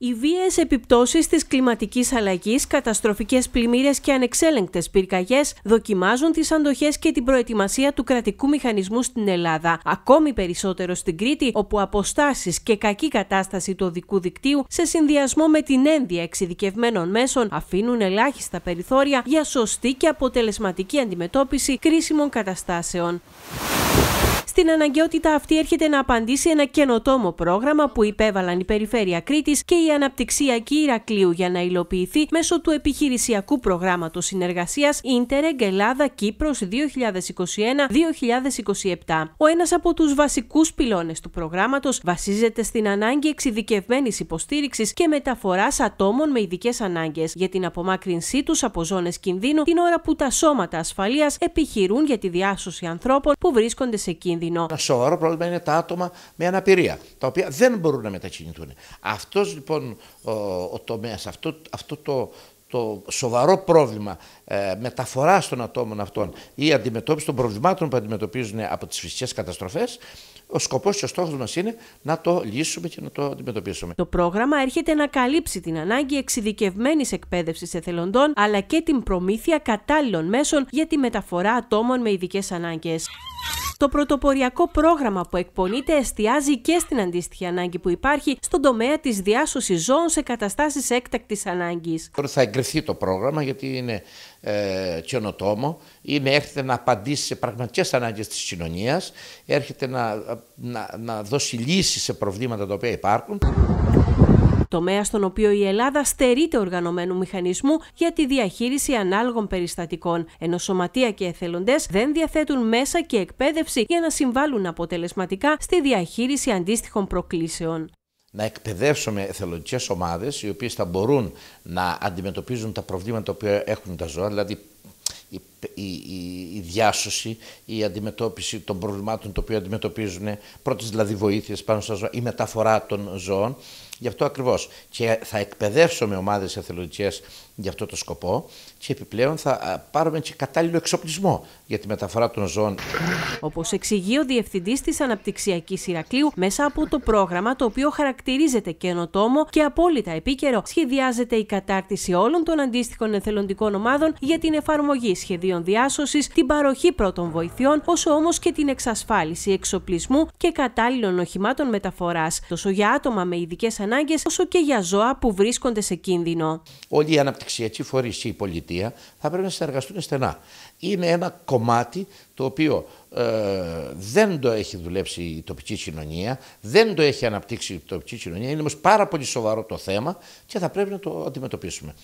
Οι βίαιες επιπτώσεις της κλιματικής αλλαγής, καταστροφικές πλημμύρες και ανεξέλεγκτες πυρκαγιές δοκιμάζουν τις αντοχές και την προετοιμασία του κρατικού μηχανισμού στην Ελλάδα, ακόμη περισσότερο στην Κρήτη, όπου αποστάσεις και κακή κατάσταση του οδικού δικτύου σε συνδυασμό με την ένδυα εξειδικευμένων μέσων αφήνουν ελάχιστα περιθώρια για σωστή και αποτελεσματική αντιμετώπιση κρίσιμων καταστάσεων. Στην αναγκαιότητα αυτή έρχεται να απαντήσει ένα καινοτόμο πρόγραμμα που υπέβαλαν η Περιφέρεια Κρήτης και η Αναπτυξιακή Ηρακλείου για να υλοποιηθεί μέσω του επιχειρησιακού προγράμματος συνεργασίας Interreg Ελλάδα-Κύπρο 2021-2027. Ο ένας από τους βασικούς πυλώνες του προγράμματος βασίζεται στην ανάγκη εξειδικευμένης υποστήριξης και μεταφοράς ατόμων με ειδικές ανάγκες για την απομάκρυνσή τους από ζώνες κινδύνου την ώρα που τα σώματα ασφαλείας επιχειρούν για τη διάσωση ανθρώπων που βρίσκονται σε κίνδυνο κίνδυνο. Ένα σοβαρό πρόβλημα είναι τα άτομα με αναπηρία, τα οποία δεν μπορούν να μετακινηθούν. Αυτός λοιπόν ο, ο αυτό, αυτό το, το σοβαρό πρόβλημα ε, μεταφοράς των ατόμων αυτών ή αντιμετώπισης των προβλημάτων που αντιμετωπίζουν από τις φυσικές καταστροφές. ο σκοπός και ο στόχος μας είναι να το λύσουμε και να το αντιμετωπίσουμε. Το πρόγραμμα έρχεται να καλύψει την ανάγκη εξειδικευμένης εκπαίδευσης εθελοντών, αλλά και την προμήθεια κατάλληλων μέσων για τη μεταφορά ατόμων με ειδικές ανάγκες. Το πρωτοποριακό πρόγραμμα που εκπονείται εστιάζει και στην αντίστοιχη ανάγκη που υπάρχει στον τομέα της διάσωσης ζώων σε καταστάσεις έκτακτης ανάγκης. Τώρα θα εγκριθεί το πρόγραμμα, γιατί είναι ε, καινοτόμο, είναι, έρχεται να απαντήσει σε πραγματικές ανάγκες της κοινωνίας, έρχεται να, να, να δώσει λύσεις σε προβλήματα τα οποία υπάρχουν τομέα στον οποίο η Ελλάδα στερείται οργανωμένου μηχανισμού για τη διαχείριση ανάλογων περιστατικών, ενώ σωματεία και εθελοντές δεν διαθέτουν μέσα και εκπαίδευση για να συμβάλλουν αποτελεσματικά στη διαχείριση αντίστοιχων προκλήσεων να εκπαιδεύσουμε εθελοντικές ομάδες οι οποίες θα μπορούν να αντιμετωπίζουν τα προβλήματα που έχουν τα ζώα, δηλαδή η, η, διάσωση, η αντιμετώπιση των προβλημάτων το οποίο αντιμετωπίζουν, πρώτη δηλαδή βοήθεια πάνω στα ζώα, η μεταφορά των ζώων. Γι' αυτό ακριβώς. Και θα εκπαιδεύσω με ομάδες εθελοντικές για αυτό το σκοπό και επιπλέον θα πάρουμε και κατάλληλο εξοπλισμό για τη μεταφορά των ζώων. Όπως εξηγεί ο Διευθυντής της Αναπτυξιακής Ηρακλείου, μέσα από το πρόγραμμα το οποίο χαρακτηρίζεται καινοτόμο και απόλυτα επίκαιρο, σχεδιάζεται η κατάρτιση όλων των αντίστοιχων εθελοντικών ομάδων για την εφαρμογή σχεδίου διάσωσης, την παροχή πρώτων βοηθειών, όσο όμως και την εξασφάλιση εξοπλισμού και κατάλληλων οχημάτων μεταφοράς, τόσο για άτομα με ειδικές ανάγκες, όσο και για ζώα που βρίσκονται σε κίνδυνο. Όλοι οι αναπτυξιακοί φορεί και η πολιτεία θα πρέπει να συνεργαστούν στενά. Είναι ένα κομμάτι το οποίο ε, δεν το έχει δουλέψει η τοπική κοινωνία, δεν το έχει αναπτύξει η τοπική κοινωνία. Είναι όμως πάρα πολύ σοβαρό το θέμα και θα πρέπει να το αντιμετωπίσουμε.